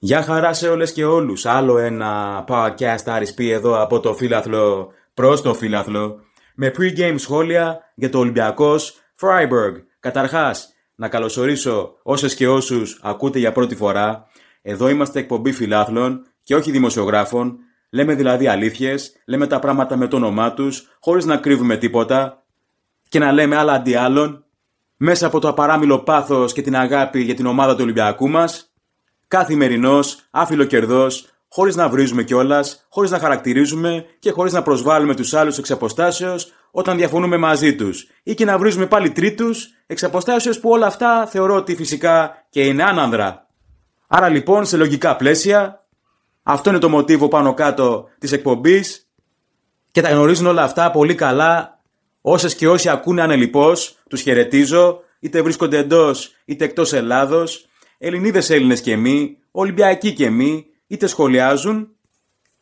Γεια χαρά σε όλες και όλους. Άλλο ένα podcast αρισπή εδώ από το φίλαθλο προς το φίλαθλο με pre-game σχόλια για το Ολυμπιακός Freiburg. Καταρχάς, να καλωσορίσω όσες και όσους ακούτε για πρώτη φορά. Εδώ είμαστε εκπομπή φιλάθλων και όχι δημοσιογράφων. Λέμε δηλαδή αλήθειες, λέμε τα πράγματα με το όνομά τους, χωρίς να κρύβουμε τίποτα και να λέμε άλλα αντί άλλων, μέσα από το απαράμιλο πάθος και την αγάπη για την ομάδα του Ολυμπιακού μας καθημερινός, κερδο, χωρίς να βρίζουμε κιόλας, χωρίς να χαρακτηρίζουμε και χωρίς να προσβάλλουμε τους άλλους εξ αποστάσεως όταν διαφωνούμε μαζί τους. ή και να βρίζουμε πάλι τρίτους εξ που όλα αυτά θεωρώ ότι φυσικά και είναι άνανδρα. Άρα λοιπόν σε λογικά πλαίσια, αυτό είναι το μοτίβο πάνω κάτω της εκπομπής και τα γνωρίζουν όλα αυτά πολύ καλά. Όσες και όσοι ακούνε ανελειπώς, τους χαιρετίζω, είτε βρίσκονται εντός είτε εκτός Ελλάδος, Ελληνίδες Έλληνες και εμείς, Ολυμπιακοί και εμείς, είτε σχολιάζουν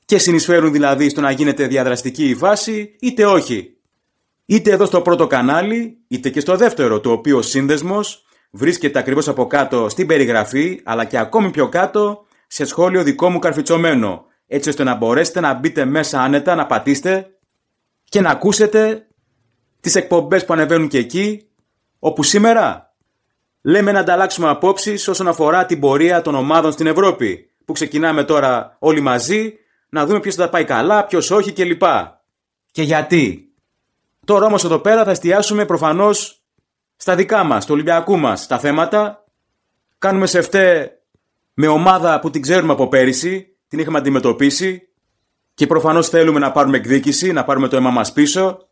και συνεισφέρουν δηλαδή στο να γίνεται διαδραστική η βάση, είτε όχι. Είτε εδώ στο πρώτο κανάλι, είτε και στο δεύτερο, το οποίο σύνδεσμος βρίσκεται ακριβώς από κάτω στην περιγραφή, αλλά και ακόμη πιο κάτω σε σχόλιο δικό μου καρφιτσωμένο, έτσι ώστε να μπορέσετε να μπείτε μέσα άνετα, να πατήσετε και να ακούσετε τις εκπομπές που ανεβαίνουν και εκεί, όπου σήμερα λέμε να ανταλλάξουμε απόψεις όσον αφορά την πορεία των ομάδων στην Ευρώπη. Που ξεκινάμε τώρα όλοι μαζί, να δούμε ποιος θα τα πάει καλά, ποιος όχι κλπ. Και γιατί. Τώρα όμως εδώ πέρα θα εστιάσουμε προφανώς στα δικά μας, του Ολυμπιακού μας τα θέματα. Κάνουμε σε φταί με ομάδα που την ξέρουμε από πέρυσι, την είχαμε αντιμετωπίσει και προφανώς θέλουμε να πάρουμε εκδίκηση, να πάρουμε το αίμα μας πίσω.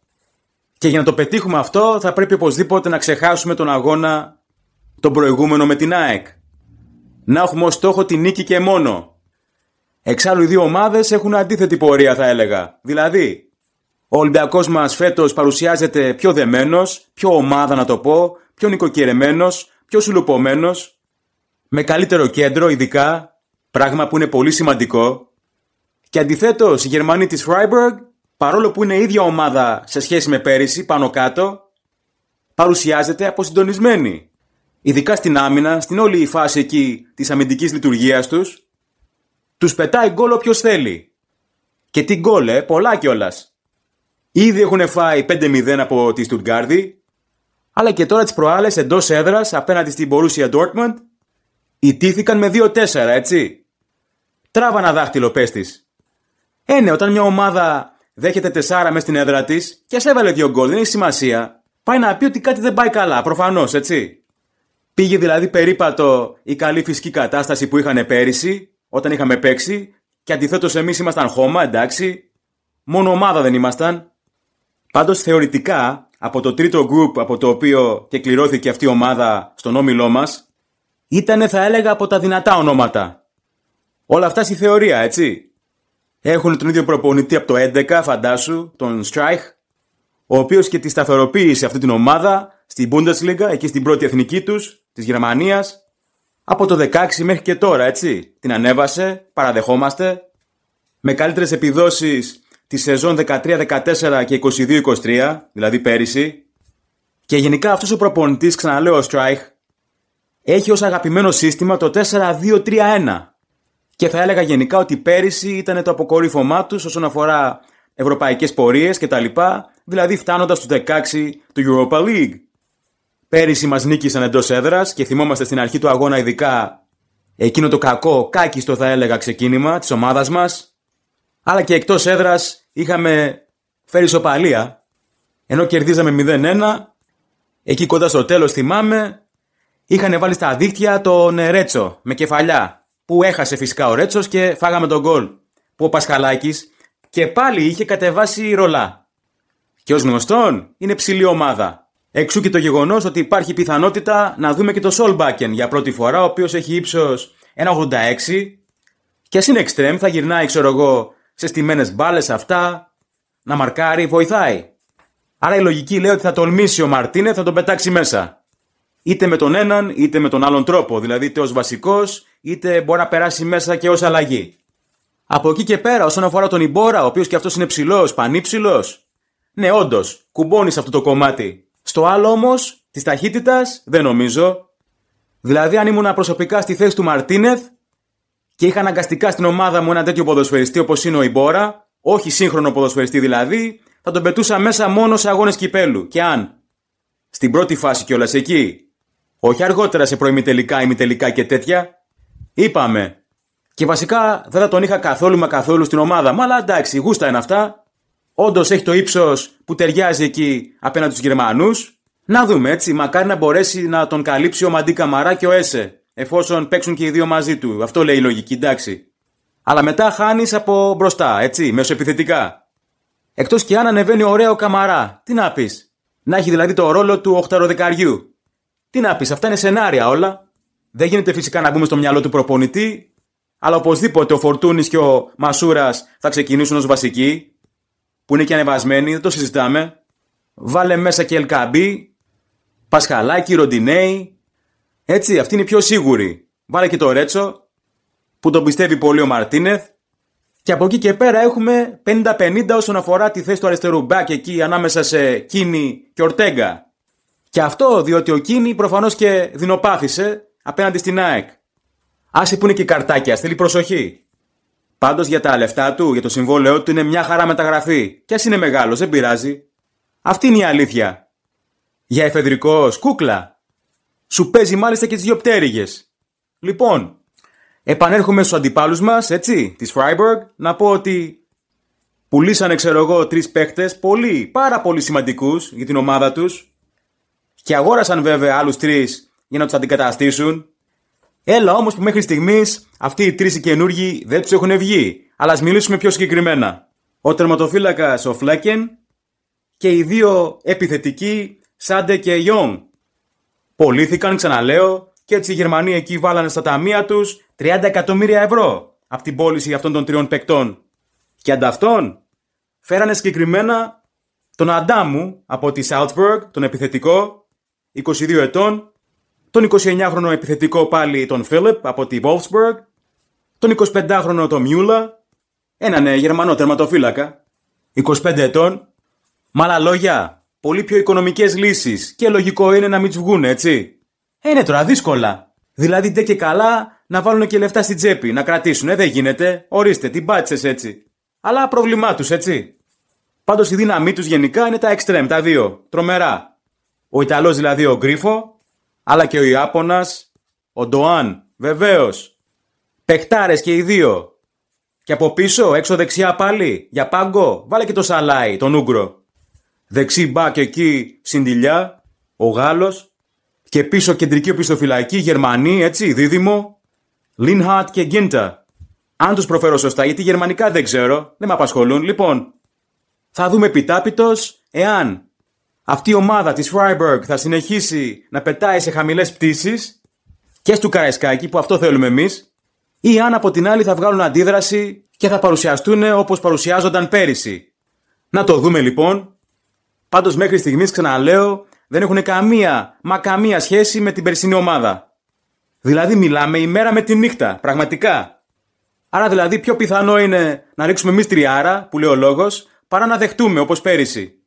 Και για να το πετύχουμε αυτό, θα πρέπει οπωσδήποτε να ξεχάσουμε τον αγώνα τον προηγούμενο με την ΑΕΚ. Να έχουμε ως στόχο τη νίκη και μόνο. Εξάλλου οι δύο ομάδες έχουν αντίθετη πορεία θα έλεγα. Δηλαδή, ο Ολυμπιακός μας φέτος παρουσιάζεται πιο δεμένος, πιο ομάδα να το πω, πιο νοικοκυρεμένος, πιο σουλουπωμένος, με καλύτερο κέντρο ειδικά, πράγμα που είναι πολύ σημαντικό. Και αντιθέτως, οι Γερμανοί της Φράιμπεργκ, παρόλο που είναι ίδια ομάδα σε σχέση με πέρυσι, πάνω κάτω, παρουσιάζεται αποσυντονισμένη ειδικά στην άμυνα, στην όλη η φάση εκεί της αμυντικής λειτουργίας τους, τους πετάει γκολ όποιος θέλει. Και τι γκολ, ε, πολλά κιόλας. Ήδη έχουν φάει 5-0 από τη Στουτγκάρδη, αλλά και τώρα τις προάλλες εντός έδρας απέναντι στην Μπορούσια Ντόρκμαντ, ιτήθηκαν με 2-4, έτσι. Τράβα ένα δάχτυλο, πες της. Ε, ναι, όταν μια ομάδα δέχεται 4 μέσα στην έδρα της και σε έβαλε 2 γκολ, δεν έχει σημασία. Πάει να πει ότι κάτι δεν πάει καλά, προφανώς, έτσι. Πήγε δηλαδή περίπατο η καλή φυσική κατάσταση που είχαν πέρυσι, όταν είχαμε παίξει, και αντιθέτως εμείς ήμασταν χώμα, εντάξει. Μόνο ομάδα δεν ήμασταν. Πάντως θεωρητικά, από το τρίτο γκρουπ από το οποίο και κληρώθηκε αυτή η ομάδα στον όμιλό μας, ήταν θα έλεγα από τα δυνατά ονόματα. Όλα αυτά στη θεωρία, έτσι. Έχουν τον ίδιο προπονητή από το 11, φαντάσου, τον Στράιχ, ο οποίος και τη σταθεροποίησε αυτή την ομάδα στην Bundesliga, εκεί στην πρώτη εθνική τους, της Γερμανίας από το 16 μέχρι και τώρα, έτσι. Την ανέβασε, παραδεχόμαστε, με καλύτερες επιδόσεις τη σεζόν 13-14 και 22-23, δηλαδή πέρυσι. Και γενικά αυτός ο προπονητής, ξαναλέω ο Στράιχ, έχει ως αγαπημένο σύστημα το 4-2-3-1. Και θα έλεγα γενικά ότι πέρυσι ήταν το αποκορύφωμά τους όσον αφορά ευρωπαϊκές πορείες κτλ. Δηλαδή φτάνοντας του 16 του Europa League. Πέρυσι μας νίκησαν εντός έδρας και θυμόμαστε στην αρχή του αγώνα ειδικά εκείνο το κακό, κάκιστο θα έλεγα ξεκίνημα της ομάδας μας. Αλλά και εκτός έδρας είχαμε φέρει σοπαλία. Ενώ κερδίζαμε 0-1, εκεί κοντά στο τέλος θυμάμαι, είχαν βάλει στα δίκτυα τον ε, Ρέτσο με κεφαλιά. Που έχασε φυσικά ο Ρέτσος και φάγαμε τον γκολ. Που ο Πασχαλάκης και πάλι είχε κατεβάσει ρολά. Και ω γνωστόν είναι ψηλή ομάδα. Εξού και το γεγονός ότι υπάρχει πιθανότητα να δούμε και το Σολμπάκεν για πρώτη φορά, ο οποίος έχει ύψος 1,86 και στην Εκστρέμ θα γυρνάει, ξέρω εγώ, σε στιμένες μπάλες αυτά, να μαρκάρει, βοηθάει. Άρα η λογική λέει ότι θα τολμήσει ο Μαρτίνε, θα τον πετάξει μέσα. Είτε με τον έναν, είτε με τον άλλον τρόπο. Δηλαδή είτε ως βασικός, είτε μπορεί να περάσει μέσα και ως αλλαγή. Από εκεί και πέρα, όσον αφορά τον Ιμπόρα, ο οποίος και αυτός είναι ψηλός, πανύψηλος. Ναι, όντως, κουμπώνει σε αυτό το κομμάτι. Στο άλλο όμως, της ταχύτητας δεν νομίζω. Δηλαδή, αν ήμουν προσωπικά στη θέση του Μαρτίνεθ και είχα αναγκαστικά στην ομάδα μου ένα τέτοιο ποδοσφαιριστή όπως είναι ο Ιμπόρα, όχι σύγχρονο ποδοσφαιριστή δηλαδή, θα τον πετούσα μέσα μόνο σε αγώνες κυπέλου. Και αν στην πρώτη φάση κιόλας εκεί, όχι αργότερα σε προημιτελικά, ημιτελικά και τέτοια, είπαμε. Και βασικά δεν θα τον είχα καθόλου μα καθόλου στην ομάδα μου, αλλά εντάξει, γούστα είναι αυτά όντως έχει το ύψος που ταιριάζει εκεί απέναντι στους Γερμανούς. Να δούμε έτσι, μακάρι να μπορέσει να τον καλύψει ο Μαντί Καμαρά και ο Έσε, εφόσον παίξουν και οι δύο μαζί του. Αυτό λέει η λογική, εντάξει. Αλλά μετά χάνεις από μπροστά, έτσι, μεσοεπιθετικά. Εκτός και αν ανεβαίνει ωραίο ο Καμαρά, τι να πεις. Να έχει δηλαδή το ρόλο του οχταροδεκαριού. Τι να πεις, αυτά είναι σενάρια όλα. Δεν γίνεται φυσικά να μπούμε στο μυαλό του προπονητή, αλλά οπωσδήποτε ο Φορτούνης και ο Μασούρας θα ξεκινήσουν ως βασικοί που είναι και ανεβασμένη, δεν το συζητάμε. Βάλε μέσα και Ελκαμπή, Πασχαλάκι, Ροντινέη. Έτσι, αυτή είναι η πιο σίγουρη. Βάλε και το Ρέτσο, που τον πιστεύει πολύ ο Μαρτίνεθ. Και από εκεί και πέρα έχουμε 50-50 όσον αφορά τη θέση του αριστερού μπακ εκεί ανάμεσα σε Κίνη και Ορτέγκα. Και αυτό διότι ο Κίνη προφανώς και δεινοπάθησε απέναντι στην ΑΕΚ. Άσε που είναι και καρτάκια, θέλει προσοχή. Πάντως για τα λεφτά του, για το συμβόλαιό του είναι μια χαρά μεταγραφή. Και ας είναι μεγάλος, δεν πειράζει. Αυτή είναι η αλήθεια. Για εφεδρικός, κούκλα. Σου παίζει μάλιστα και τις δυο πτέρυγες. Λοιπόν, επανέρχομαι στους αντιπάλους μας, έτσι, της Freiburg, να πω ότι πουλήσανε, ξέρω εγώ, τρεις παίχτες, πολύ, πάρα πολύ σημαντικούς για την ομάδα τους. Και αγόρασαν βέβαια άλλους τρεις για να τους αντικαταστήσουν. Έλα όμως που μέχρι στιγμής αυτοί οι τρεις οι καινούργοι δεν τους έχουν βγει. Αλλά ας μιλήσουμε πιο συγκεκριμένα. Ο τερματοφύλακας ο Φλέκεν και οι δύο επιθετικοί Σάντε και Ιόν. Πολύθηκαν, ξαναλέω, και έτσι οι Γερμανοί εκεί βάλανε στα ταμεία τους 30 εκατομμύρια ευρώ από την πώληση αυτών των τριών παικτών. Και ανταυτόν φέρανε συγκεκριμένα τον Αντάμου από τη Southburg, τον επιθετικό, 22 ετών, τον 29χρονο επιθετικό πάλι τον Φίλιπ από τη Wolfsburg, τον 25χρονο τον Μιούλα, έναν ε, Γερμανό τερματοφύλακα, 25 ετών. Με άλλα λόγια, πολύ πιο οικονομικές λύσεις και λογικό είναι να μην έτσι. Ε, τώρα, δύσκολα. Δηλαδή, ντε και καλά να βάλουν και λεφτά στην τσέπη, να κρατήσουν, ε, δεν γίνεται. Ορίστε, την πάτησες έτσι. Αλλά πρόβλημά τους, έτσι. Πάντως η δύναμή τους γενικά είναι τα extreme, τα δύο. Τρομερά. Ο Ιταλός δηλαδή ο Γκρίφο αλλά και ο Ιάπωνας, ο Ντοάν, βεβαίως. Πεκτάρες και οι δύο. Και από πίσω, έξω δεξιά πάλι, για πάγκο, βάλε και το Σαλάι, τον Ούγκρο. Δεξί μπακ εκεί, Συντηλιά, ο Γάλλος. Και πίσω κεντρική οπισθοφυλακή, Γερμανοί, έτσι, δίδυμο. Λινχαρτ και Γκίντα. Αν τους προφέρω σωστά, γιατί γερμανικά δεν ξέρω, δεν με απασχολούν. Λοιπόν, θα δούμε επιτάπητος εάν αυτή η ομάδα της Freiburg θα συνεχίσει να πετάει σε χαμηλές πτήσεις και στο Καραϊσκάκη που αυτό θέλουμε εμείς ή αν από την άλλη θα βγάλουν αντίδραση και θα παρουσιαστούν όπως παρουσιάζονταν πέρυσι. Να το δούμε λοιπόν. Πάντως μέχρι στιγμής ξαναλέω δεν έχουν καμία μα καμία σχέση με την περσινή ομάδα. Δηλαδή μιλάμε ημέρα με τη νύχτα, πραγματικά. Άρα δηλαδή πιο πιθανό είναι να ρίξουμε εμείς τριάρα, που λέει ο λόγος, παρά να δεχτούμε όπως πέρυσι.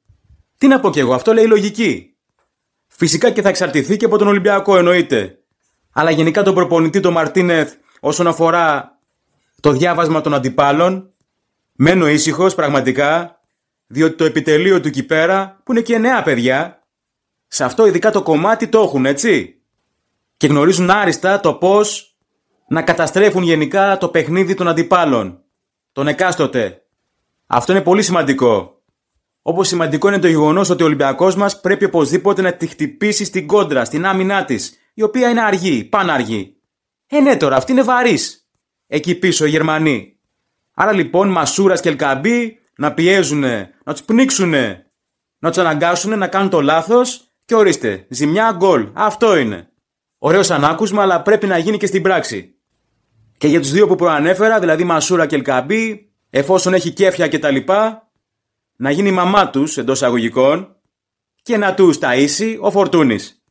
Τι να πω κι εγώ, αυτό λέει λογική. Φυσικά και θα εξαρτηθεί και από τον Ολυμπιακό εννοείται. Αλλά γενικά τον προπονητή τον Μαρτίνεθ όσον αφορά το διάβασμα των αντιπάλων, μένω ήσυχος πραγματικά, διότι το επιτελείο του εκεί πέρα, που είναι και νέα παιδιά, σε αυτό ειδικά το κομμάτι το έχουν, έτσι. Και γνωρίζουν άριστα το πώς να καταστρέφουν γενικά το παιχνίδι των αντιπάλων, τον εκάστοτε. Αυτό είναι πολύ σημαντικό. Όπως σημαντικό είναι το γεγονός ότι ο Ολυμπιακός μας πρέπει οπωσδήποτε να τη χτυπήσει στην κόντρα, στην άμυνά της, η οποία είναι αργή, πάνω αργή. Ε, ναι τώρα, αυτή είναι βαρύς. Εκεί πίσω οι Γερμανοί. Άρα λοιπόν Μασούρας και Ελκαμπή να πιέζουν, να τους πνίξουν, να τους αναγκάσουν να κάνουν το λάθος και ορίστε, ζημιά γκολ. Αυτό είναι. Ωραίος ανάκουσμα, αλλά πρέπει να γίνει και στην πράξη. Και για τους δύο που προανέφερα, δηλαδή Μασούρα και Ελκαμπή, εφόσον έχει κέφια κτλ., να γίνει μαμά τους εντός αγωγικών και να τους ταΐσει ο Φορτούνης.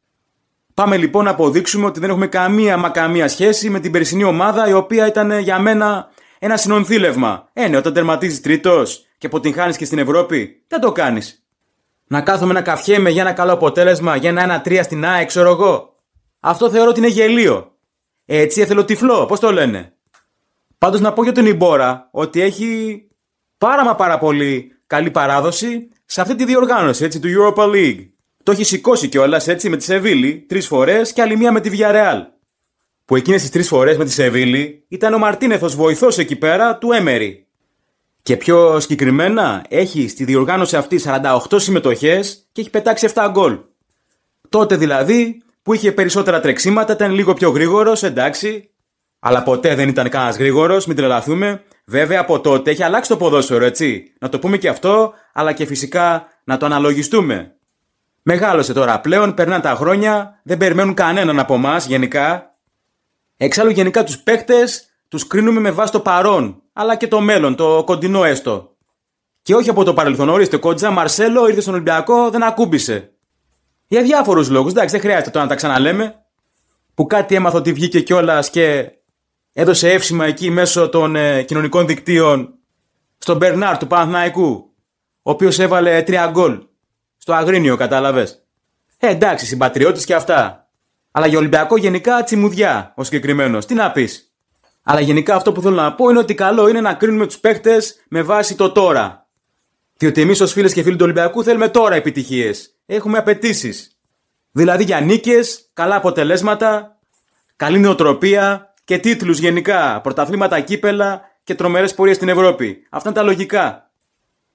Πάμε λοιπόν να αποδείξουμε ότι δεν έχουμε καμία μα καμία σχέση με την περσινή ομάδα η οποία ήταν ε, για μένα ένα συνονθήλευμα. Ε, ναι, όταν τερματίζεις τρίτος και αποτυγχάνεις και στην Ευρώπη, δεν το κάνεις. Να κάθομαι να καφιέμε για ένα καλό αποτέλεσμα, για ένα 1-3 στην ΑΕ, ξέρω εγώ. Αυτό θεωρώ ότι είναι γελίο. Έτσι έθελο τυφλό, πώς το λένε. Πάντως να πω για τον Ιμπόρα ότι έχει πάρα μα πάρα πολύ καλή παράδοση σε αυτή τη διοργάνωση έτσι, του Europa League. Το έχει σηκώσει κιόλας έτσι με τη Σεβίλη τρεις φορές και άλλη μία με τη Villarreal. Που εκείνες τις τρεις φορές με τη Σεβίλη ήταν ο Μαρτίνεθος βοηθός εκεί πέρα του Έμερι. Και πιο συγκεκριμένα έχει στη διοργάνωση αυτή 48 συμμετοχές και έχει πετάξει 7 γκολ. Τότε δηλαδή που είχε περισσότερα τρεξίματα, ήταν λίγο πιο γρήγορος, εντάξει. Αλλά ποτέ δεν ήταν κανένας γρήγορος, μην τρελαθούμε. Βέβαια από τότε έχει αλλάξει το ποδόσφαιρο, έτσι. Να το πούμε και αυτό, αλλά και φυσικά να το αναλογιστούμε. Μεγάλωσε τώρα πλέον, περνάνε τα χρόνια, δεν περιμένουν κανέναν από εμά γενικά. Εξάλλου γενικά τους παίχτες τους κρίνουμε με βάση το παρόν, αλλά και το μέλλον, το κοντινό έστω. Και όχι από το παρελθόν. Ορίστε, κότζα, Μαρσέλο ήρθε στον Ολυμπιακό, δεν ακούμπησε. Για διάφορους λόγους, εντάξει, δεν χρειάζεται το να τα ξαναλέμε. Που κάτι έμαθα ότι βγήκε κιόλας και έδωσε εύσημα εκεί μέσω των ε, κοινωνικών δικτύων στον Μπερνάρ του Παναθναϊκού, ο οποίος έβαλε τρία γκολ στο Αγρίνιο, κατάλαβες. Ε, εντάξει, συμπατριώτη και αυτά. Αλλά για Ολυμπιακό γενικά τσιμουδιά ο συγκεκριμένος. Τι να πεις. Αλλά γενικά αυτό που θέλω να πω είναι ότι καλό είναι να κρίνουμε τους παίχτε με βάση το τώρα. Διότι εμείς ως φίλες και φίλοι του Ολυμπιακού θέλουμε τώρα επιτυχίες. Έχουμε απαιτήσεις. Δηλαδή για νίκες, καλά αποτελέσματα, καλή νοοτροπία, και τίτλους γενικά, πρωταθλήματα, κύπελα και τρομερές πορείες στην Ευρώπη. Αυτά είναι τα λογικά.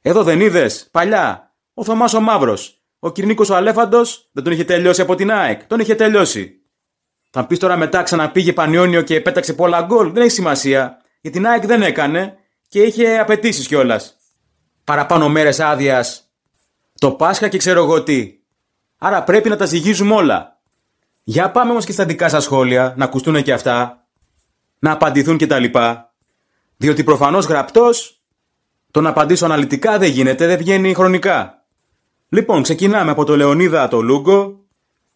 Εδώ δεν είδες, παλιά, ο Θωμάς ο Μαύρος. Ο Κυρνίκος ο Αλέφαντος δεν τον είχε τελειώσει από την ΑΕΚ. Τον είχε τελειώσει. Θα πεις τώρα μετά ξαναπήγε Πανιόνιο και πέταξε πολλά γκολ. Δεν έχει σημασία. Γιατί την ΑΕΚ δεν έκανε και είχε απαιτήσεις κιόλας. Παραπάνω μέρες άδειας. Το Πάσχα και ξέρω εγώ τι. Άρα πρέπει να τα ζυγίζουμε όλα. Για πάμε όμως και στα δικά σας σχόλια, να ακουστούν και αυτά να απαντηθούν κτλ. Διότι προφανώς γραπτός το να απαντήσω αναλυτικά δεν γίνεται, δεν βγαίνει χρονικά. Λοιπόν, ξεκινάμε από τον Λεωνίδα το Λούγκο,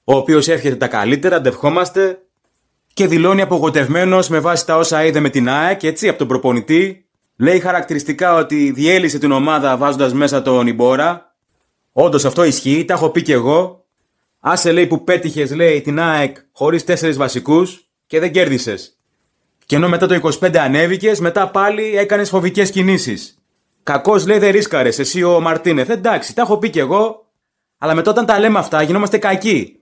ο οποίος έρχεται τα καλύτερα, αντευχόμαστε, και δηλώνει απογοητευμένος με βάση τα όσα είδε με την ΑΕΚ, έτσι, από τον προπονητή. Λέει χαρακτηριστικά ότι διέλυσε την ομάδα βάζοντας μέσα τον Ιμπόρα. Όντως αυτό ισχύει, τα έχω πει και εγώ. Άσε λέει που πέτυχες, λέει την ΑΕΚ χωρίς τέσσερις βασικούς και δεν κέρδισες. Και ενώ μετά το 25 ανέβηκες, μετά πάλι έκανες φοβικές κινήσεις. Κακός λέει δεν ρίσκαρες, εσύ ο Μαρτίνεθ. Εντάξει, τα έχω πει κι εγώ. Αλλά μετά όταν τα λέμε αυτά, γινόμαστε κακοί.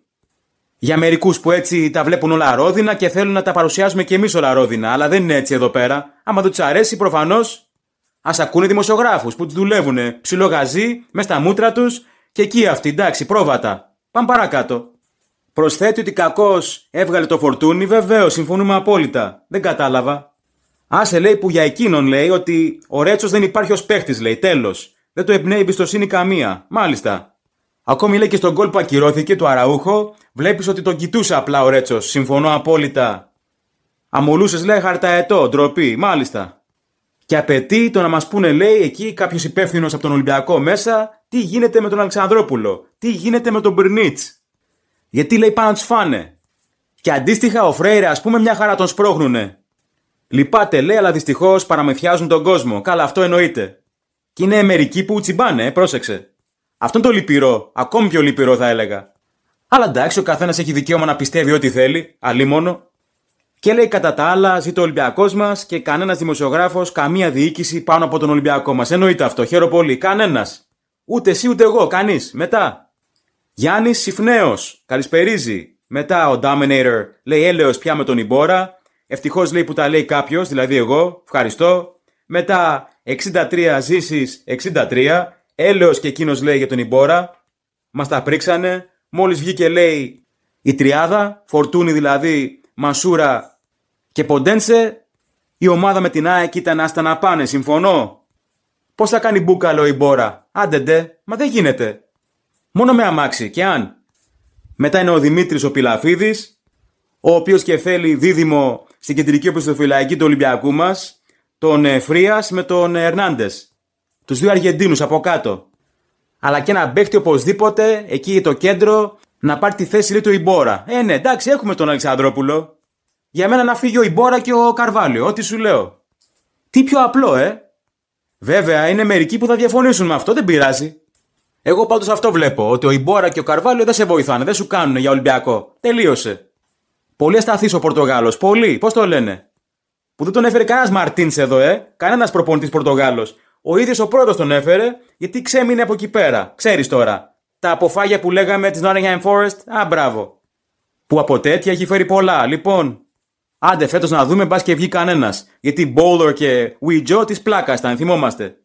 Για μερικούς που έτσι τα βλέπουν όλα ρόδινα και θέλουν να τα παρουσιάζουμε κι εμείς όλα ρόδινα. Αλλά δεν είναι έτσι εδώ πέρα. Άμα δεν τους αρέσει, προφανώς ας ακούνε δημοσιογράφους που του δουλεύουν ψιλογαζί, μες στα μούτρα τους και εκεί αυτοί. Εντάξει, πρόβατα. Πάμε παρακάτω. Προσθέτει ότι κακός έβγαλε το φορτούνι, βεβαίως, συμφωνούμε απόλυτα. Δεν κατάλαβα. Άσε λέει που για εκείνον λέει ότι ο Ρέτσος δεν υπάρχει ως παίχτης, λέει. Τέλος. Δεν του εμπνέει εμπιστοσύνη καμία. Μάλιστα. Ακόμη λέει και στον κόλπο ακυρώθηκε του Αραούχο, βλέπεις ότι τον κοιτούσε απλά ο Ρέτσος. Συμφωνώ απόλυτα. Αμολούσες λέει χαρταετό, ντροπή, μάλιστα. Και απαιτεί το να μας πούνε, λέει, εκεί κάποιος υπεύθυνος από τον Ολυμπιακό μέσα, τι γίνεται με τον Αλεξανδρόπουλο, τι γίνεται με τον Μπρνίτ. Γιατί λέει πάνω να του φάνε. Και αντίστοιχα ο Φρέιρε, ας πούμε, μια χαρά τον σπρώχνουνε. Λυπάται, λέει, αλλά δυστυχώς παραμεθιάζουν τον κόσμο. Καλά, αυτό εννοείται. Και είναι μερικοί που τσιμπάνε, ε, πρόσεξε. Αυτό είναι το λυπηρό, ακόμη πιο λυπηρό θα έλεγα. Αλλά εντάξει, ο καθένας έχει δικαίωμα να πιστεύει ό,τι θέλει, αλλή μόνο. Και λέει κατά τα άλλα, ζει το Ολυμπιακός μας και κανένας δημοσιογράφος, καμία διοίκηση πάνω από τον Ολυμπιακό μας. Εννοείται αυτό, χαίρομαι πολύ. Κανένας. Ούτε εσύ ούτε εγώ, κανείς. Μετά. Γιάννης Συφνέο, καλησπερίζει. Μετά ο Dominator λέει έλεος πια με τον Ιμπόρα. Ευτυχώς λέει που τα λέει κάποιος, δηλαδή εγώ. Ευχαριστώ. Μετά 63 ζήσει 63. Έλεος και εκείνος λέει για τον Ιμπόρα. Μας τα πρίξανε. Μόλις βγήκε λέει η τριάδα, φορτούνη δηλαδή, Μασούρα και Ποντένσε. Η ομάδα με την ΑΕΚ ήταν άστα να πάνε, συμφωνώ. Πώς θα κάνει μπούκαλο η Μπόρα. Άντε μα δεν γίνεται. Μόνο με αμάξι. Και αν. Μετά είναι ο Δημήτρης ο Πιλαφίδη, ο οποίος και θέλει δίδυμο στην κεντρική οπισθοφυλακή του Ολυμπιακού μας, τον ε, Φρίας με τον ε, Ερνάντες. Τους δύο Αργεντίνους από κάτω. Αλλά και ένα μπέχτη οπωσδήποτε εκεί το κέντρο να πάρει τη θέση λέει, του Ιμπόρα. Ε, ναι, εντάξει, έχουμε τον Αλεξανδρόπουλο. Για μένα να φύγει ο Ιμπόρα και ο Καρβάλιο, ό,τι σου λέω. Τι πιο απλό, ε. Βέβαια, είναι μερικοί που θα διαφωνήσουν με αυτό, δεν πειράζει. Εγώ πάντως αυτό βλέπω. Ότι ο Ιμπόρα και ο Καρβάλιο δεν σε βοηθάνε, δεν σου κάνουν για Ολυμπιακό. Τελείωσε. Πολύ ασταθή ο Πορτογάλο. Πολύ. Πώς το λένε. Που δεν τον έφερε κανένας Μαρτίν εδώ, ε. Κανένας προπονητής Πορτογάλος. Ο ίδιος ο πρώτος τον έφερε, γιατί ξέμεινε από εκεί πέρα. Ξέρεις τώρα. Τα αποφάγια που λέγαμε της Nottingham Forest. Α, μπράβο. Που από τέτοια έχει φέρει πολλά. Λοιπόν, άντε φέτος να δούμε, μπας και βγει κανένας. Γιατί Bowler και Ouija της πλάκας ήταν, θυμόμαστε.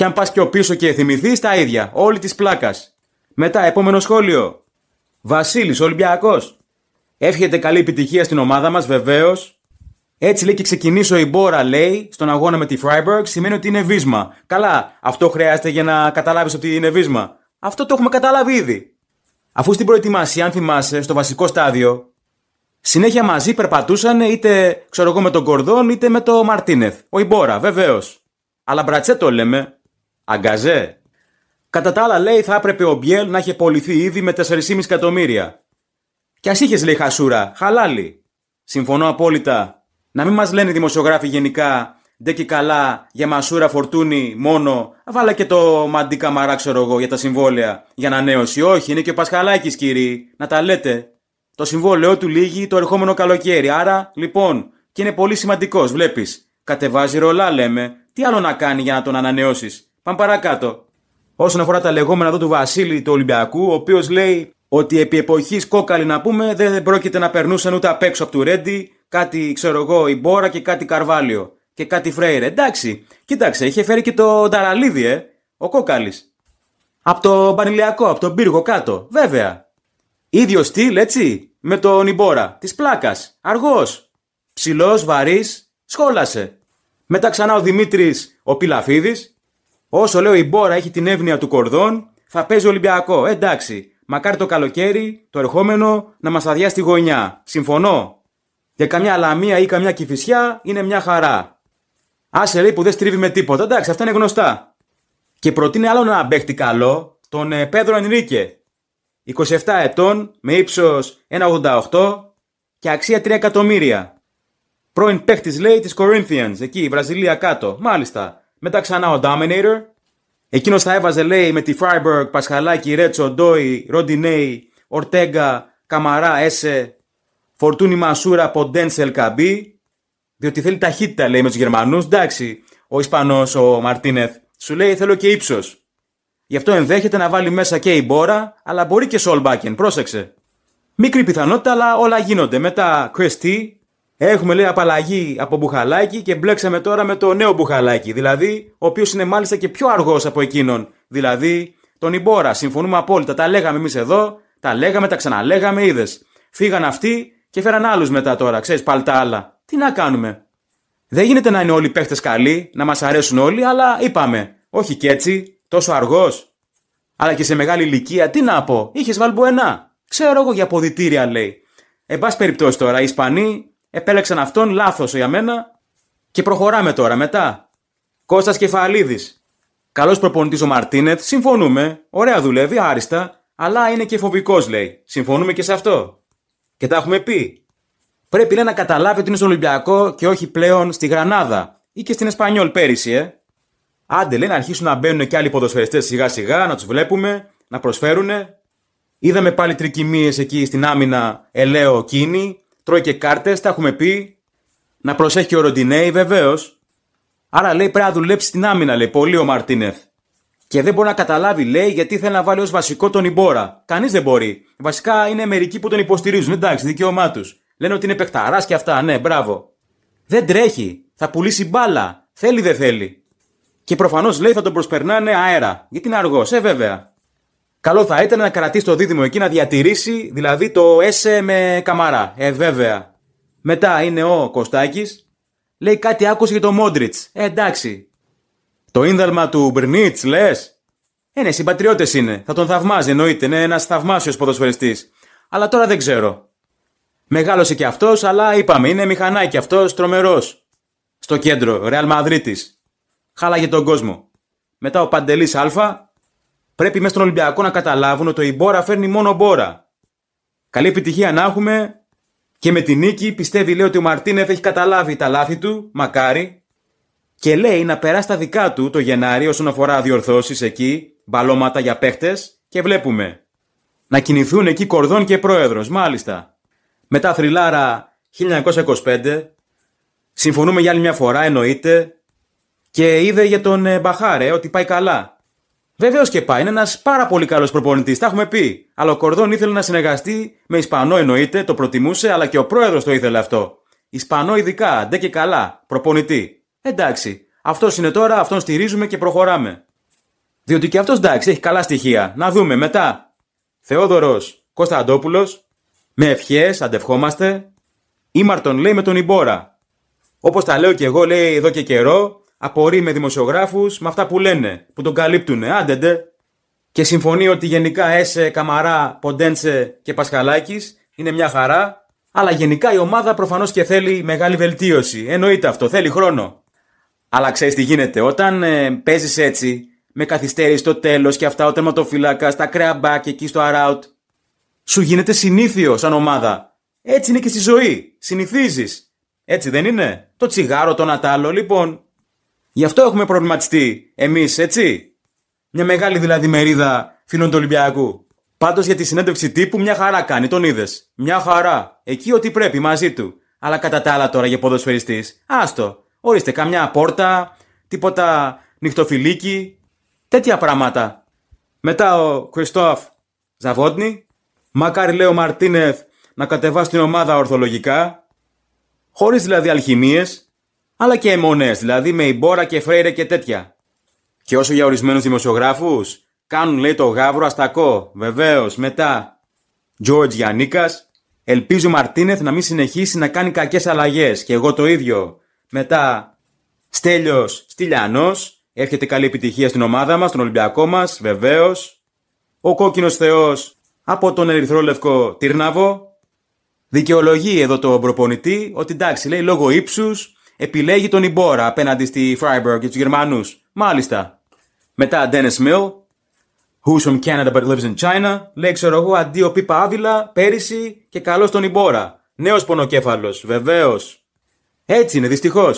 Και αν πας πιο πίσω και θυμηθείς, τα ίδια. Όλη της πλάκας. Μετά, επόμενο σχόλιο. Βασίλης Ολυμπιακός. Εύχεται καλή επιτυχία στην ομάδα μας, βεβαίως. Έτσι λέει και ξεκινήσω η μπόρα, λέει, στον αγώνα με τη Freiburg, σημαίνει ότι είναι βίσμα. Καλά, αυτό χρειάζεται για να καταλάβεις ότι είναι βίσμα. Αυτό το έχουμε καταλάβει ήδη. Αφού στην προετοιμασία, αν θυμάσαι, στο βασικό στάδιο, συνέχεια μαζί περπατούσαν είτε, ξέρω εγώ, με τον Κορδόν είτε με τον Μαρτίνεθ. Ο Ιμπόρα, βεβαίως. Αλλά μπρατσέ το λέμε. Αγκαζέ. Κατά τα άλλα, λέει, θα έπρεπε ο Μπιέλ να είχε πολιθεί ήδη με 4,5 εκατομμύρια. Κι ας είχες, λέει, χασούρα, χαλάλι. Συμφωνώ απόλυτα. Να μην μας λένε οι δημοσιογράφοι γενικά, ντε και καλά, για μασούρα φορτούνη μόνο, βάλα και το μαντί καμαρά, ξέρω εγώ, για τα συμβόλαια. Για να ανανέωση, όχι, είναι και ο Πασχαλάκης, κύριε. Να τα λέτε. Το συμβόλαιό του λύγει το ερχόμενο καλοκαίρι. Άρα, λοιπόν, και είναι πολύ σημαντικός, βλέπεις. Κατεβάζει ρολά, λέμε. Τι άλλο να κάνει για να τον ανανεώσεις. Πάμε παρακάτω. Όσον αφορά τα λεγόμενα εδώ του Βασίλη του Ολυμπιακού, ο οποίος λέει ότι επί εποχής κόκαλη να πούμε δεν πρόκειται να περνούσαν ούτε απ' έξω από του Ρέντι, κάτι ξέρω εγώ, η Μπόρα και κάτι Καρβάλιο και κάτι Φρέιρε. Εντάξει, κοίταξε, είχε φέρει και το Νταραλίδι, ε, ο κόκαλης. Από το Πανηλιακό, από τον πύργο κάτω, βέβαια. ίδιο στυλ, έτσι, με τον Ιμπόρα, της πλάκας, αργός. Ψηλός, βαρύς, σχόλασε. Μετά ξανά ο Δημήτρης, ο Πιλαφίδης, Όσο λέω η Μπόρα έχει την εύνοια του κορδόν, θα παίζει Ολυμπιακό. Ε, εντάξει. Μακάρι το καλοκαίρι, το ερχόμενο, να μας αδειάσει τη γωνιά. Συμφωνώ. Για καμιά λαμία ή καμιά κυφισιά είναι μια χαρά. Άσε λέει που δεν στρίβει με τίποτα. εντάξει, αυτά είναι γνωστά. Και προτείνει άλλο να παίχτη καλό, τον ε, Πέδρο Ενρίκε. 27 ετών, με ύψος 1,88 και αξία 3 εκατομμύρια. Πρώην παίχτης λέει της Corinthians, εκεί η Βραζιλία κάτω. Μάλιστα. Μετά ξανά ο Dominator, Εκείνος θα έβαζε, λέει, με τη Φράιμπεργκ, Πασχαλάκη, Ρέτσο, Ντόι, Ροντινέι, Ορτέγκα, Καμαρά, Έσε, Φορτούνι Μασούρα, Ποντένσελ, Καμπί. Διότι θέλει ταχύτητα, λέει, με τους Γερμανούς. Εντάξει, ο Ισπανός, ο Μαρτίνεθ, σου λέει, θέλω και ύψος. Γι' αυτό ενδέχεται να βάλει μέσα και η Μπόρα, αλλά μπορεί και Σολμπάκεν, πρόσεξε. Μικρή πιθανότητα, αλλά όλα γίνονται. Μετά Κρέστι, Έχουμε λέει απαλλαγή από μπουχαλάκι και μπλέξαμε τώρα με το νέο μπουχαλάκι. Δηλαδή, ο οποίος είναι μάλιστα και πιο αργός από εκείνον. Δηλαδή, τον Ιμπόρα. Συμφωνούμε απόλυτα. Τα λέγαμε εμείς εδώ, τα λέγαμε, τα ξαναλέγαμε, είδες. Φύγαν αυτοί και φέραν άλλους μετά τώρα, ξέρεις πάλι τα άλλα. Τι να κάνουμε. Δεν γίνεται να είναι όλοι παίχτες καλοί, να μας αρέσουν όλοι, αλλά είπαμε. Όχι και έτσι, τόσο αργός. Αλλά και σε μεγάλη ηλικία, τι να πω, είχες βαλμποενά. Ξέρω εγώ για αποδητήρια λέει. Εν πάση περιπτώσει τώρα, οι Ισπανοί Επέλεξαν αυτόν, λάθος για μένα. Και προχωράμε τώρα, μετά. Κώστας Κεφαλίδης. Καλός προπονητής ο Μαρτίνετ, συμφωνούμε. Ωραία δουλεύει, άριστα. Αλλά είναι και φοβικός, λέει. Συμφωνούμε και σε αυτό. Και τα έχουμε πει. Πρέπει λέει, να καταλάβει ότι είναι στο Ολυμπιακό και όχι πλέον στη Γρανάδα ή και στην Εσπανιόλ πέρυσι, ε. Άντε λέει να αρχίσουν να μπαίνουν και άλλοι ποδοσφαιριστές σιγά σιγά, να τους βλέπουμε, να προσφέρουν. Είδαμε πάλι τρικυμίες εκεί στην άμυνα Ελαίο Κίνη, τρώει και κάρτες, τα έχουμε πει. Να προσέχει ο Ροντινέη, βεβαίως. Άρα λέει πρέπει να δουλέψει την άμυνα, λέει πολύ ο Μαρτίνεθ. Και δεν μπορεί να καταλάβει, λέει, γιατί θέλει να βάλει ως βασικό τον Ιμπόρα. Κανείς δεν μπορεί. Βασικά είναι μερικοί που τον υποστηρίζουν. Εντάξει, δικαίωμά τους. Λένε ότι είναι παιχταράς και αυτά, ναι, μπράβο. Δεν τρέχει. Θα πουλήσει μπάλα. Θέλει, δεν θέλει. Και προφανώς λέει θα τον προσπερνάνε αέρα. Γιατί είναι αργός, ε βέβαια. Καλό θα ήταν να κρατήσει το δίδυμο εκεί, να διατηρήσει δηλαδή το ΕΣΕ με καμαρά. Ε, βέβαια. Μετά είναι ο Κωστάκης. Λέει κάτι άκουσε για το Μόντριτ. Ε, εντάξει. Το ίνδαλμα του Μπρνίτ, λες. Ε, ναι, συμπατριώτες είναι. Θα τον θαυμάζει, εννοείται. Είναι ένας θαυμάσιος ποδοσφαιριστής. Αλλά τώρα δεν ξέρω. Μεγάλωσε και αυτός, αλλά είπαμε, είναι μηχανάκι αυτός, τρομερός. Στο κέντρο, Ρεαλ Μαδρίτη. Χάλαγε τον κόσμο. Μετά ο Παντελής Α, Πρέπει μέσα στον Ολυμπιακό να καταλάβουν ότι η Μπόρα φέρνει μόνο Μπόρα. Καλή επιτυχία να έχουμε. Και με την νίκη πιστεύει λέει ότι ο Μαρτίνεφ έχει καταλάβει τα λάθη του, μακάρι. Και λέει να περάσει τα δικά του το Γενάρη όσον αφορά διορθώσεις εκεί, μπαλώματα για παίχτες και βλέπουμε. Να κινηθούν εκεί κορδόν και πρόεδρος, μάλιστα. Μετά θρυλάρα 1925. Συμφωνούμε για άλλη μια φορά, εννοείται. Και είδε για τον ε, Μπαχάρε ότι πάει καλά. Βεβαίως και πάει, είναι ένας πάρα πολύ καλός προπονητής, τα έχουμε πει. Αλλά ο Κορδόν ήθελε να συνεργαστεί με Ισπανό εννοείται, το προτιμούσε, αλλά και ο πρόεδρος το ήθελε αυτό. Ισπανό ειδικά, ντε και καλά, προπονητή. Εντάξει, αυτός είναι τώρα, αυτόν στηρίζουμε και προχωράμε. Διότι και αυτός εντάξει, έχει καλά στοιχεία. Να δούμε μετά. Θεόδωρος Κωνσταντόπουλος, με ευχές, αντευχόμαστε. Ήμαρτον λέει με τον Ιμπόρα. Όπως τα λέω και εγώ, λέει εδώ και καιρό, απορεί με δημοσιογράφους, με αυτά που λένε, που τον καλύπτουν. άντεντε. Και συμφωνεί ότι γενικά Έσε, Καμαρά, Ποντέντσε και Πασχαλάκης είναι μια χαρά. Αλλά γενικά η ομάδα προφανώς και θέλει μεγάλη βελτίωση. Εννοείται αυτό, θέλει χρόνο. Αλλά ξέρεις τι γίνεται, όταν ε, παίζεις έτσι, με καθυστέρηση στο τέλος και αυτά, ο τερματοφύλακας, τα κρεαμπάκ εκεί στο αράουτ, σου γίνεται συνήθιο σαν ομάδα. Έτσι είναι και στη ζωή. Συνηθίζεις. Έτσι δεν είναι. Το τσιγάρο, το νατάλο. Λοιπόν, Γι' αυτό έχουμε προβληματιστεί εμείς, έτσι. Μια μεγάλη δηλαδή μερίδα φίλων του Ολυμπιακού. Πάντως για τη συνέντευξη τύπου μια χαρά κάνει, τον είδες. Μια χαρά. Εκεί ό,τι πρέπει μαζί του. Αλλά κατά τα άλλα τώρα για ποδοσφαιριστής. Άστο. Ορίστε, καμιά πόρτα, τίποτα νυχτοφιλίκι. Τέτοια πράγματα. Μετά ο Χριστόφ Ζαβόντνη Μακάρι λέει ο Μαρτίνεθ να κατεβάσει την ομάδα ορθολογικά. Χωρίς δηλαδή αλχημίες αλλά και αιμονές, δηλαδή με ημπόρα και Φρέιρε και τέτοια. Και όσο για ορισμένους δημοσιογράφους, κάνουν λέει το γάβρο αστακό. Βεβαίως, μετά. Τζόρτζ Γιαννίκα, ελπίζω Μαρτίνεθ να μην συνεχίσει να κάνει κακές αλλαγές. Και εγώ το ίδιο. Μετά. Στέλιος Στυλιανός, έρχεται καλή επιτυχία στην ομάδα μας, στον Ολυμπιακό μας, βεβαίως. Ο κόκκινος Θεός από τον Ερυθρόλευκο Τύρναβο. Δικαιολογεί εδώ το προπονητή ότι εντάξει λέει λόγω ύψους επιλέγει τον Ιμπόρα απέναντι στη Φράιμπεργκ και τους Γερμανούς. Μάλιστα. Μετά Dennis Mill, Who's from Canada but lives in China, λέει ξέρω εγώ αντίο πίπα άβυλα, πέρυσι και καλός τον Ιμπόρα. Νέος πονοκέφαλος, βεβαίως. Έτσι είναι, δυστυχώς.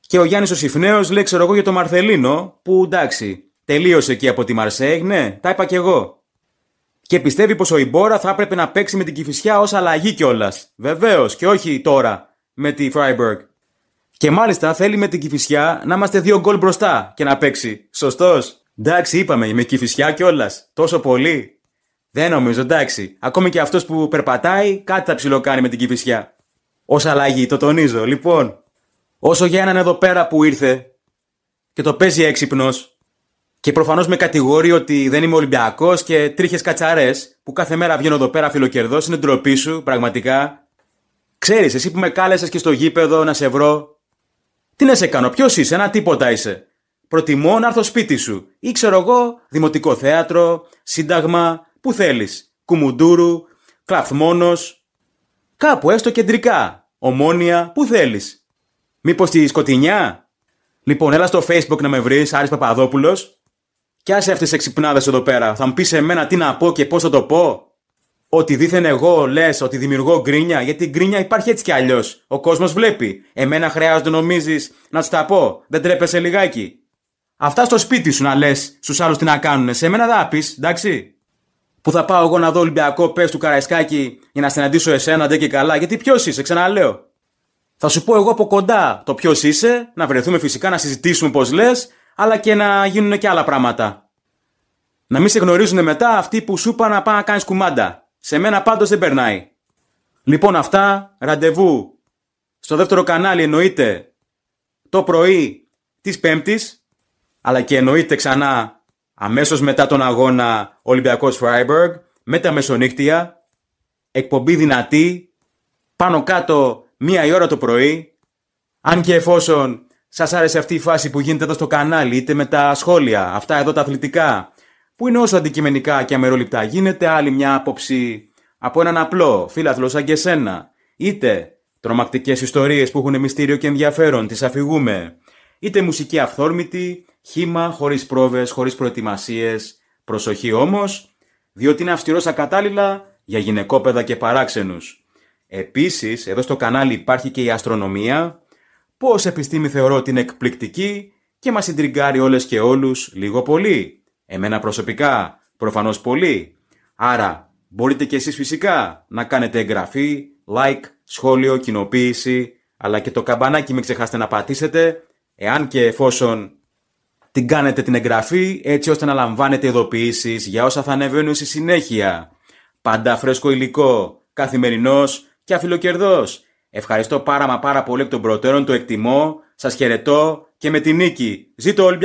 Και ο Γιάννης ο Σιφνέος λέει ξέρω εγώ για τον Μαρθελίνο, που εντάξει, τελείωσε εκεί από τη Μαρσέγ, ναι, τα είπα κι εγώ. Και πιστεύει πως ο Ιμπόρα θα έπρεπε να παίξει με την Κυφυσιά ως αλλαγή κιόλας. Βεβαίως, και όχι τώρα με τη Φράιμπεργκ. Και μάλιστα θέλει με την κυφισιά να είμαστε δύο γκολ μπροστά και να παίξει. Σωστός. Εντάξει, είπαμε, είμαι κυφισιά κιόλας. Τόσο πολύ. Δεν νομίζω, εντάξει. Ακόμη και αυτός που περπατάει, κάτι θα ψιλοκάνει με την κυφισιά. Ως αλλαγή, το τονίζω. Λοιπόν, όσο για έναν εδώ πέρα που ήρθε και το παίζει έξυπνος, και προφανώς με κατηγορεί ότι δεν είμαι Ολυμπιακός και τρίχες κατσαρές, που κάθε μέρα βγαίνω εδώ πέρα φιλοκερδός, είναι ντροπή σου, πραγματικά. Ξέρεις, εσύ που με κάλεσες και στο γήπεδο να σε βρω τι να σε κάνω, ποιος είσαι, ένα τίποτα είσαι. Προτιμώ να έρθω σπίτι σου. Ή ξέρω εγώ, δημοτικό θέατρο, σύνταγμα, που θέλεις. Κουμουντούρου, κλαθμόνο. Κάπου έστω κεντρικά. Ομόνια, που θέλεις. Μήπως τη σκοτεινιά. Λοιπόν, έλα στο facebook να με βρεις, Άρης Παπαδόπουλος. Κι άσε αυτές τις εξυπνάδες εδώ πέρα. Θα μου πεις εμένα τι να πω και πώς θα το πω ότι διθεν εγώ λες ότι δημιουργώ γκρίνια, γιατί γκρίνια υπάρχει έτσι κι αλλιώς. Ο κόσμος βλέπει. Εμένα χρειάζεται νομίζεις, να σου τα πω. Δεν τρέπεσαι λιγάκι. Αυτά στο σπίτι σου να λες στους άλλους τι να κάνουν. Σε μένα θα πεις, εντάξει. Που θα πάω εγώ να δω Ολυμπιακό πες του Καραϊσκάκη για να συναντήσω εσένα, ντε και καλά. Γιατί ποιος είσαι, ξαναλέω. Θα σου πω εγώ από κοντά το ποιος είσαι, να βρεθούμε φυσικά να συζητήσουμε πώς λες, αλλά και να γίνουν και άλλα πράγματα. Να μην σε γνωρίζουν μετά αυτοί που σου είπαν να πάνε να κάνεις κουμάντα. Σε μένα πάντως δεν περνάει. Λοιπόν αυτά, ραντεβού στο δεύτερο κανάλι εννοείται το πρωί της Πέμπτης, αλλά και εννοείται ξανά αμέσως μετά τον αγώνα Ολυμπιακός Φράιμπεργκ, με τα μεσονύχτια, εκπομπή δυνατή, πάνω κάτω μία ώρα το πρωί, αν και εφόσον σας άρεσε αυτή η φάση που γίνεται εδώ στο κανάλι, είτε με τα σχόλια, αυτά εδώ τα αθλητικά, που είναι όσο αντικειμενικά και αμερόληπτα γίνεται, άλλη μια άποψη από έναν απλό φίλαθλο σαν και σένα. Είτε τρομακτικές ιστορίες που έχουν μυστήριο και ενδιαφέρον, τις αφηγούμε. Είτε μουσική αυθόρμητη, χήμα, χωρίς πρόβες, χωρίς προετοιμασίες. Προσοχή όμως, διότι είναι αυστηρός ακατάλληλα για γυναικόπαιδα και παράξενους. Επίσης, εδώ στο κανάλι υπάρχει και η αστρονομία. ω επιστήμη θεωρώ την εκπληκτική και μας συντριγκάρει όλες και όλους λίγο πολύ. Εμένα προσωπικά, προφανώς πολύ. Άρα, μπορείτε και εσείς φυσικά να κάνετε εγγραφή, like, σχόλιο, κοινοποίηση, αλλά και το καμπανάκι μην ξεχάσετε να πατήσετε, εάν και εφόσον την κάνετε την εγγραφή, έτσι ώστε να λαμβάνετε ειδοποιήσεις για όσα θα ανεβαίνουν στη συνέχεια. Πάντα φρέσκο υλικό, καθημερινός και αφιλοκερδός. Ευχαριστώ πάρα μα πάρα πολύ εκ τον προτέρων, το εκτιμώ, σας χαιρετώ και με την νίκη. Ζήτω